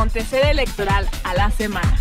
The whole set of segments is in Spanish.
acontecer electoral a la semana.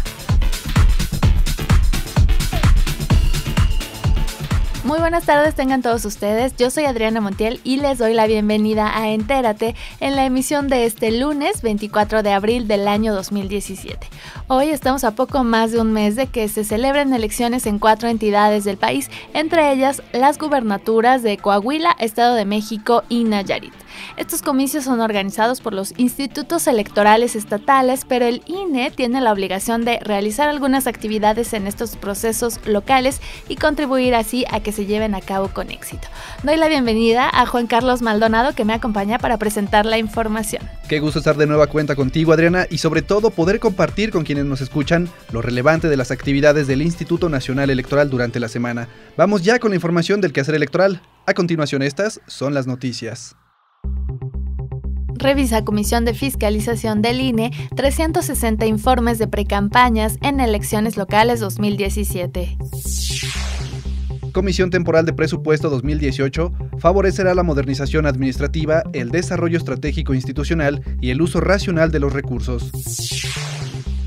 Muy buenas tardes tengan todos ustedes, yo soy Adriana Montiel y les doy la bienvenida a Entérate en la emisión de este lunes 24 de abril del año 2017. Hoy estamos a poco más de un mes de que se celebren elecciones en cuatro entidades del país, entre ellas las gubernaturas de Coahuila, Estado de México y Nayarit. Estos comicios son organizados por los institutos electorales estatales, pero el INE tiene la obligación de realizar algunas actividades en estos procesos locales y contribuir así a que se lleven a cabo con éxito. Doy la bienvenida a Juan Carlos Maldonado que me acompaña para presentar la información. Qué gusto estar de nueva cuenta contigo Adriana y sobre todo poder compartir con quienes nos escuchan lo relevante de las actividades del Instituto Nacional Electoral durante la semana. Vamos ya con la información del quehacer electoral. A continuación estas son las noticias revisa Comisión de Fiscalización del INE 360 informes de precampañas en elecciones locales 2017. Comisión Temporal de Presupuesto 2018 favorecerá la modernización administrativa, el desarrollo estratégico institucional y el uso racional de los recursos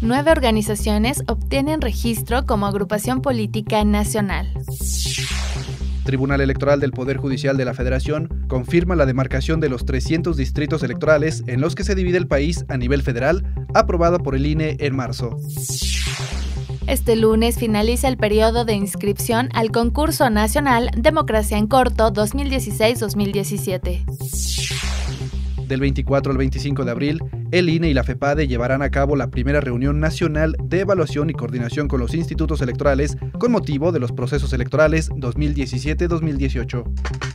nueve organizaciones obtienen registro como agrupación política nacional. Tribunal Electoral del Poder Judicial de la Federación confirma la demarcación de los 300 distritos electorales en los que se divide el país a nivel federal, aprobada por el INE en marzo. Este lunes finaliza el periodo de inscripción al concurso nacional Democracia en Corto 2016-2017. Del 24 al 25 de abril, el INE y la FEPADE llevarán a cabo la primera reunión nacional de evaluación y coordinación con los institutos electorales con motivo de los procesos electorales 2017-2018.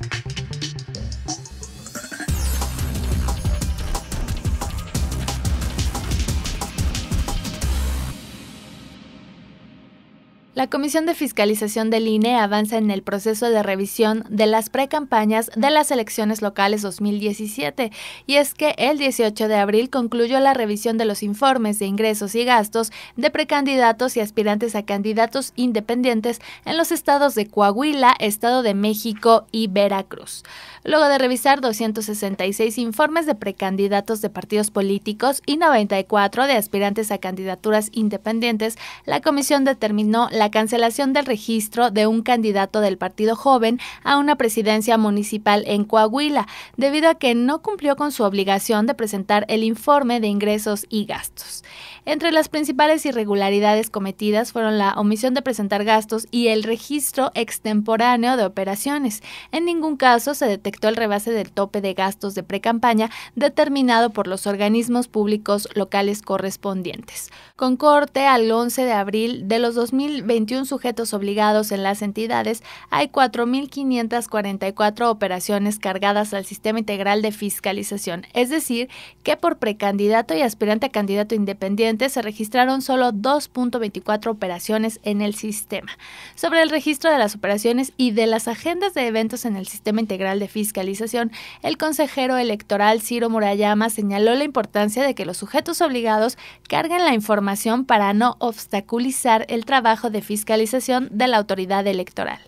La Comisión de Fiscalización del INE avanza en el proceso de revisión de las precampañas de las elecciones locales 2017 y es que el 18 de abril concluyó la revisión de los informes de ingresos y gastos de precandidatos y aspirantes a candidatos independientes en los estados de Coahuila, Estado de México y Veracruz. Luego de revisar 266 informes de precandidatos de partidos políticos y 94 de aspirantes a candidaturas independientes, la comisión determinó la cancelación del registro de un candidato del Partido Joven a una presidencia municipal en Coahuila, debido a que no cumplió con su obligación de presentar el informe de ingresos y gastos. Entre las principales irregularidades cometidas fueron la omisión de presentar gastos y el registro extemporáneo de operaciones. En ningún caso se detectó el rebase del tope de gastos de precampaña determinado por los organismos públicos locales correspondientes. Con corte al 11 de abril, de los 2021 sujetos obligados en las entidades, hay 4.544 operaciones cargadas al sistema integral de fiscalización, es decir, que por precandidato y aspirante a candidato independiente se registraron solo 2.24 operaciones en el sistema. Sobre el registro de las operaciones y de las agendas de eventos en el sistema integral de fiscalización, el consejero electoral Ciro Murayama señaló la importancia de que los sujetos obligados carguen la información para no obstaculizar el trabajo de fiscalización de la autoridad electoral.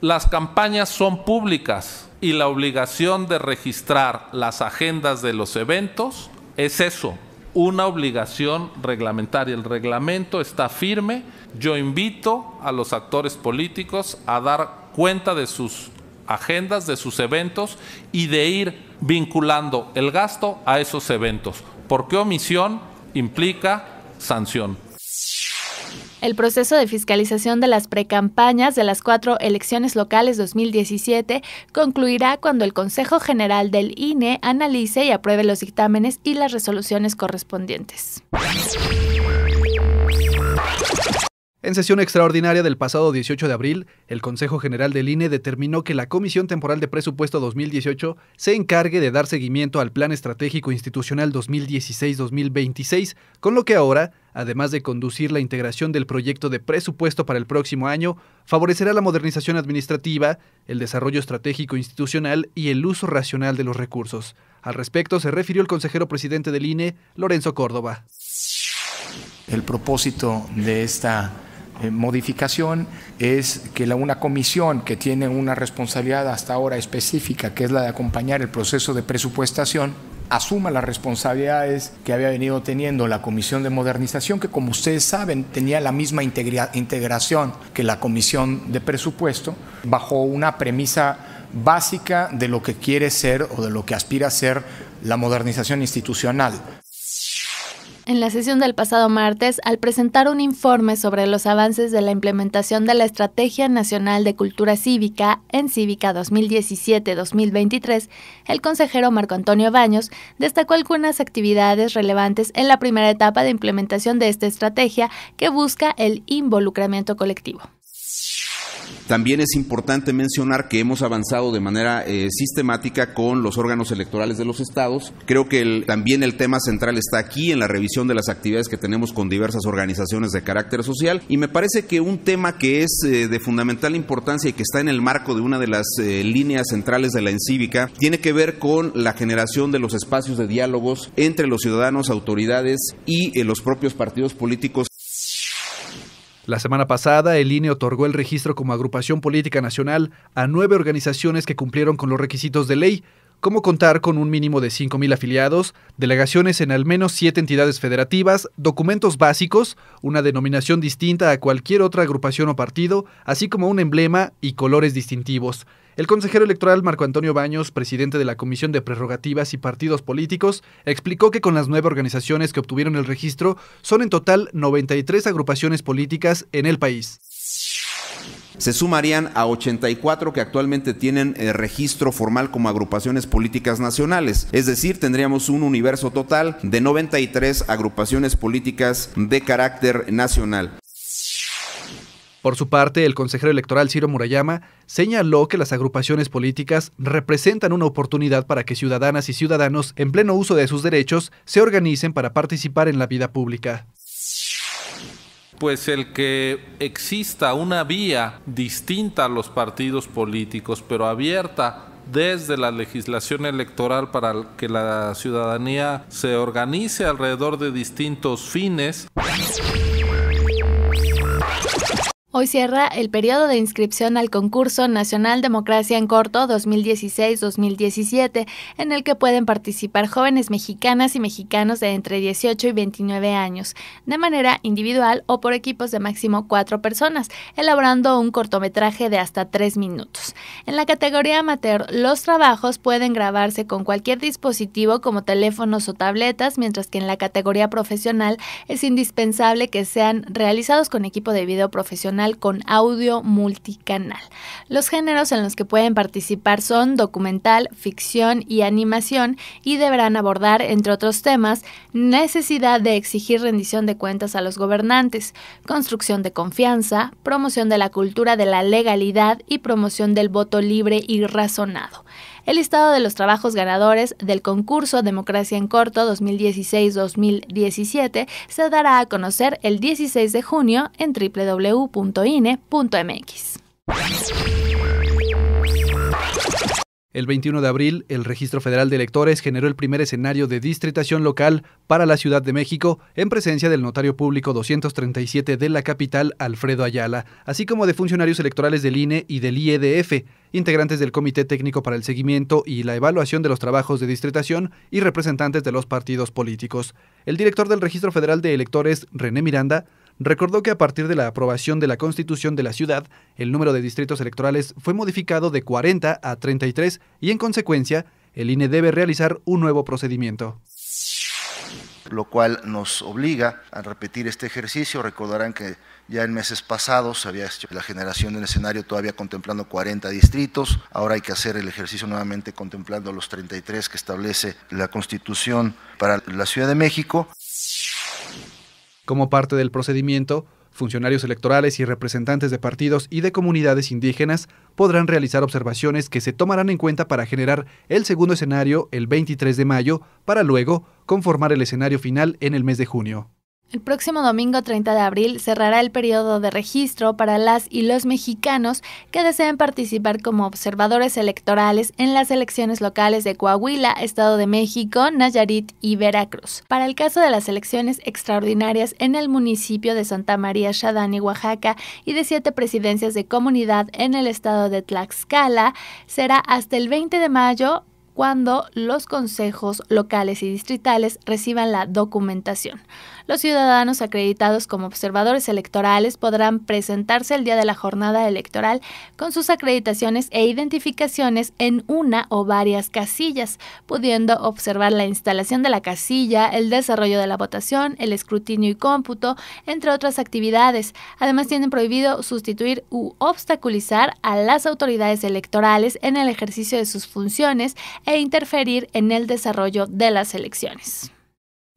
Las campañas son públicas y la obligación de registrar las agendas de los eventos es eso, una obligación reglamentaria. El reglamento está firme. Yo invito a los actores políticos a dar cuenta de sus agendas, de sus eventos y de ir vinculando el gasto a esos eventos, porque omisión implica sanción. El proceso de fiscalización de las precampañas de las cuatro elecciones locales 2017 concluirá cuando el Consejo General del INE analice y apruebe los dictámenes y las resoluciones correspondientes. En sesión extraordinaria del pasado 18 de abril, el Consejo General del INE determinó que la Comisión Temporal de Presupuesto 2018 se encargue de dar seguimiento al Plan Estratégico Institucional 2016-2026, con lo que ahora, además de conducir la integración del proyecto de presupuesto para el próximo año, favorecerá la modernización administrativa, el desarrollo estratégico institucional y el uso racional de los recursos. Al respecto se refirió el consejero presidente del INE, Lorenzo Córdoba. El propósito de esta eh, modificación es que la, una comisión que tiene una responsabilidad hasta ahora específica, que es la de acompañar el proceso de presupuestación, asuma las responsabilidades que había venido teniendo la Comisión de Modernización, que como ustedes saben tenía la misma integración que la Comisión de Presupuesto, bajo una premisa básica de lo que quiere ser o de lo que aspira a ser la modernización institucional. En la sesión del pasado martes, al presentar un informe sobre los avances de la implementación de la Estrategia Nacional de Cultura Cívica en Cívica 2017-2023, el consejero Marco Antonio Baños destacó algunas actividades relevantes en la primera etapa de implementación de esta estrategia que busca el involucramiento colectivo. También es importante mencionar que hemos avanzado de manera eh, sistemática con los órganos electorales de los estados. Creo que también el tema central está aquí en la revisión de las actividades que tenemos con diversas organizaciones de carácter social y me parece que un tema que es eh, de fundamental importancia y que está en el marco de una de las eh, líneas centrales de la encívica tiene que ver con la generación de los espacios de diálogos entre los ciudadanos, autoridades y los propios partidos políticos la semana pasada, el INE otorgó el registro como agrupación política nacional a nueve organizaciones que cumplieron con los requisitos de ley, como contar con un mínimo de 5.000 afiliados, delegaciones en al menos siete entidades federativas, documentos básicos, una denominación distinta a cualquier otra agrupación o partido, así como un emblema y colores distintivos. El consejero electoral Marco Antonio Baños, presidente de la Comisión de Prerrogativas y Partidos Políticos, explicó que con las nueve organizaciones que obtuvieron el registro, son en total 93 agrupaciones políticas en el país. Se sumarían a 84 que actualmente tienen eh, registro formal como agrupaciones políticas nacionales, es decir, tendríamos un universo total de 93 agrupaciones políticas de carácter nacional. Por su parte, el consejero electoral Ciro Murayama señaló que las agrupaciones políticas representan una oportunidad para que ciudadanas y ciudadanos, en pleno uso de sus derechos, se organicen para participar en la vida pública. Pues el que exista una vía distinta a los partidos políticos, pero abierta desde la legislación electoral para que la ciudadanía se organice alrededor de distintos fines hoy cierra el periodo de inscripción al concurso Nacional Democracia en Corto 2016-2017, en el que pueden participar jóvenes mexicanas y mexicanos de entre 18 y 29 años, de manera individual o por equipos de máximo cuatro personas, elaborando un cortometraje de hasta tres minutos. En la categoría amateur, los trabajos pueden grabarse con cualquier dispositivo como teléfonos o tabletas, mientras que en la categoría profesional es indispensable que sean realizados con equipo de video profesional con audio multicanal. Los géneros en los que pueden participar son documental, ficción y animación y deberán abordar, entre otros temas, necesidad de exigir rendición de cuentas a los gobernantes, construcción de confianza, promoción de la cultura de la legalidad y promoción del voto libre y razonado el listado de los trabajos ganadores del concurso Democracia en Corto 2016-2017 se dará a conocer el 16 de junio en www.ine.mx. El 21 de abril, el Registro Federal de Electores generó el primer escenario de distritación local para la Ciudad de México en presencia del notario público 237 de la capital, Alfredo Ayala, así como de funcionarios electorales del INE y del IEDF, integrantes del Comité Técnico para el Seguimiento y la Evaluación de los Trabajos de Distritación y representantes de los partidos políticos. El director del Registro Federal de Electores, René Miranda, recordó que a partir de la aprobación de la Constitución de la ciudad, el número de distritos electorales fue modificado de 40 a 33 y en consecuencia, el INE debe realizar un nuevo procedimiento lo cual nos obliga a repetir este ejercicio. Recordarán que ya en meses pasados había hecho la generación del escenario todavía contemplando 40 distritos, ahora hay que hacer el ejercicio nuevamente contemplando los 33 que establece la Constitución para la Ciudad de México como parte del procedimiento, funcionarios electorales y representantes de partidos y de comunidades indígenas podrán realizar observaciones que se tomarán en cuenta para generar el segundo escenario el 23 de mayo, para luego conformar el escenario final en el mes de junio. El próximo domingo 30 de abril cerrará el periodo de registro para las y los mexicanos que deseen participar como observadores electorales en las elecciones locales de Coahuila, Estado de México, Nayarit y Veracruz. Para el caso de las elecciones extraordinarias en el municipio de Santa María y Oaxaca, y de siete presidencias de comunidad en el estado de Tlaxcala, será hasta el 20 de mayo cuando los consejos locales y distritales reciban la documentación los ciudadanos acreditados como observadores electorales podrán presentarse el día de la jornada electoral con sus acreditaciones e identificaciones en una o varias casillas, pudiendo observar la instalación de la casilla, el desarrollo de la votación, el escrutinio y cómputo, entre otras actividades. Además, tienen prohibido sustituir u obstaculizar a las autoridades electorales en el ejercicio de sus funciones e interferir en el desarrollo de las elecciones.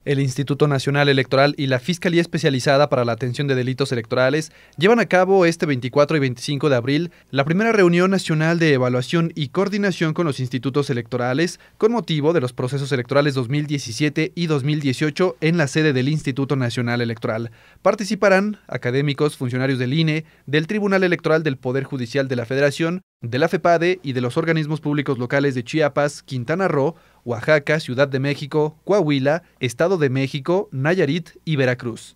El Instituto Nacional Electoral y la Fiscalía Especializada para la Atención de Delitos Electorales llevan a cabo este 24 y 25 de abril la primera reunión nacional de evaluación y coordinación con los institutos electorales con motivo de los procesos electorales 2017 y 2018 en la sede del Instituto Nacional Electoral. Participarán académicos, funcionarios del INE, del Tribunal Electoral del Poder Judicial de la Federación, de la FEPADE y de los organismos públicos locales de Chiapas, Quintana Roo, Oaxaca, Ciudad de México, Coahuila, Estado de México, Nayarit y Veracruz.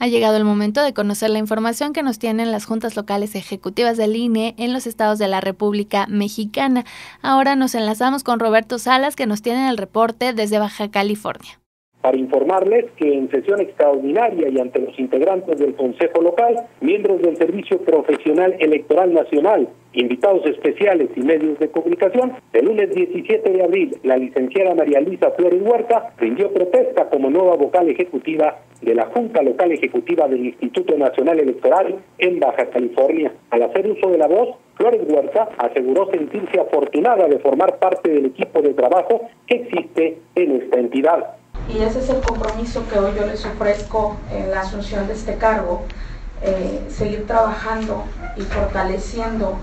Ha llegado el momento de conocer la información que nos tienen las juntas locales ejecutivas del INE en los estados de la República Mexicana. Ahora nos enlazamos con Roberto Salas que nos tiene el reporte desde Baja California para informarles que en sesión extraordinaria y ante los integrantes del Consejo Local, miembros del Servicio Profesional Electoral Nacional, invitados especiales y medios de comunicación, el lunes 17 de abril, la licenciada María Luisa Flores Huerta rindió protesta como nueva vocal ejecutiva de la Junta Local Ejecutiva del Instituto Nacional Electoral en Baja California. Al hacer uso de la voz, Flores Huerta aseguró sentirse afortunada de formar parte del equipo de trabajo que existe en esta entidad y ese es el compromiso que hoy yo les ofrezco en la asunción de este cargo, eh, seguir trabajando y fortaleciendo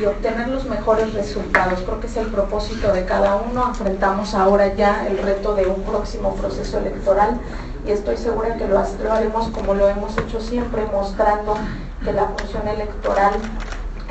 y obtener los mejores resultados. Creo que es el propósito de cada uno. Enfrentamos ahora ya el reto de un próximo proceso electoral y estoy segura que lo, haremos como lo hemos hecho siempre, mostrando que la función electoral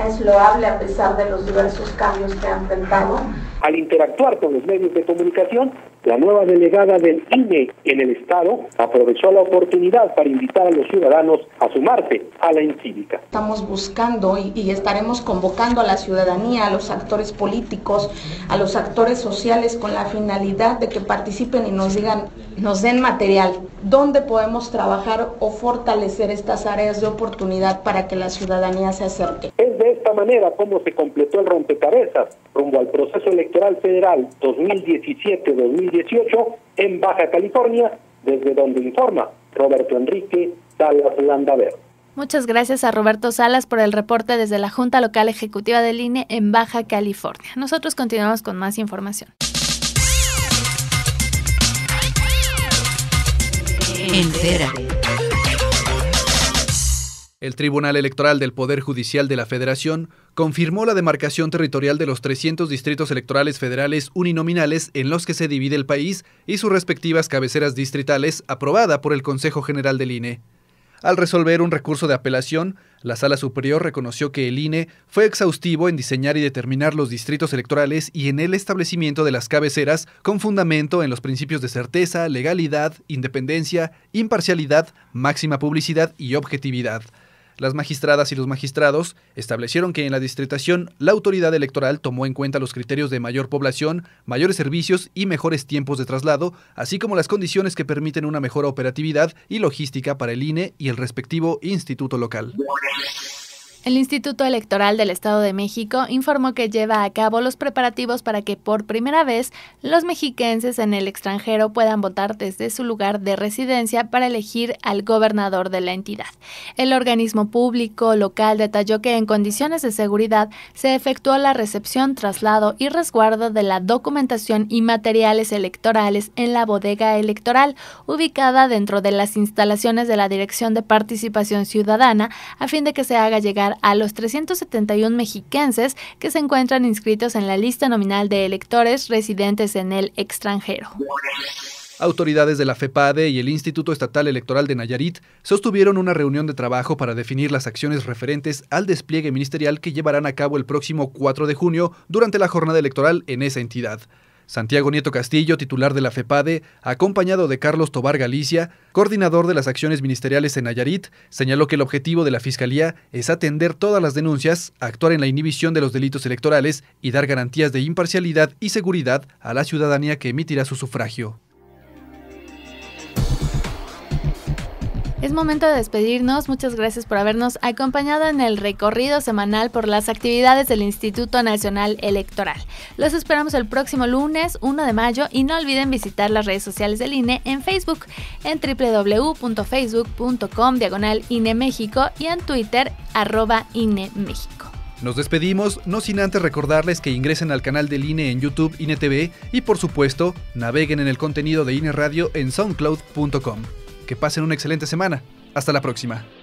es loable a pesar de los diversos cambios que han enfrentado. Al interactuar con los medios de comunicación, la nueva delegada del INE en el Estado aprovechó la oportunidad para invitar a los ciudadanos a sumarse a la encívica. Estamos buscando y, estaremos convocando a la ciudadanía, a los actores políticos, a los actores sociales con la finalidad de que participen y nos digan, nos den material dónde podemos trabajar o fortalecer estas áreas de oportunidad para que la ciudadanía se acerque. Es de esta manera como se completó el rompecabezas rumbo al proceso electoral federal 2017-2018 en Baja California, desde donde informa Roberto Enrique Salas Landaver. Muchas gracias a Roberto Salas por el reporte desde la Junta Local Ejecutiva del INE en Baja California. Nosotros continuamos con más información. entera. El Tribunal Electoral del Poder Judicial de la Federación confirmó la demarcación territorial de los 300 distritos electorales federales uninominales en los que se divide el país y sus respectivas cabeceras distritales aprobada por el Consejo General del INE. Al resolver un recurso de apelación, la Sala Superior reconoció que el INE fue exhaustivo en diseñar y determinar los distritos electorales y en el establecimiento de las cabeceras con fundamento en los principios de certeza, legalidad, independencia, imparcialidad, máxima publicidad y objetividad. Las magistradas y los magistrados establecieron que en la distritación la autoridad electoral tomó en cuenta los criterios de mayor población, mayores servicios y mejores tiempos de traslado, así como las condiciones que permiten una mejor operatividad y logística para el INE y el respectivo instituto local. El Instituto Electoral del Estado de México informó que lleva a cabo los preparativos para que por primera vez los mexiquenses en el extranjero puedan votar desde su lugar de residencia para elegir al gobernador de la entidad. El organismo público local detalló que en condiciones de seguridad se efectuó la recepción, traslado y resguardo de la documentación y materiales electorales en la bodega electoral ubicada dentro de las instalaciones de la Dirección de Participación Ciudadana a fin de que se haga llegar a los 371 mexiquenses que se encuentran inscritos en la lista nominal de electores residentes en el extranjero. Autoridades de la FEPADE y el Instituto Estatal Electoral de Nayarit sostuvieron una reunión de trabajo para definir las acciones referentes al despliegue ministerial que llevarán a cabo el próximo 4 de junio durante la jornada electoral en esa entidad. Santiago Nieto Castillo, titular de la FEPADE, acompañado de Carlos Tobar Galicia, coordinador de las acciones ministeriales en Nayarit, señaló que el objetivo de la Fiscalía es atender todas las denuncias, actuar en la inhibición de los delitos electorales y dar garantías de imparcialidad y seguridad a la ciudadanía que emitirá su sufragio. Es momento de despedirnos. Muchas gracias por habernos acompañado en el recorrido semanal por las actividades del Instituto Nacional Electoral. Los esperamos el próximo lunes 1 de mayo y no olviden visitar las redes sociales del INE en Facebook en www.facebook.com diagonal INE México y en Twitter arroba INE México. Nos despedimos, no sin antes recordarles que ingresen al canal del INE en YouTube INE y por supuesto, naveguen en el contenido de INE Radio en soundcloud.com. Que pasen una excelente semana. Hasta la próxima.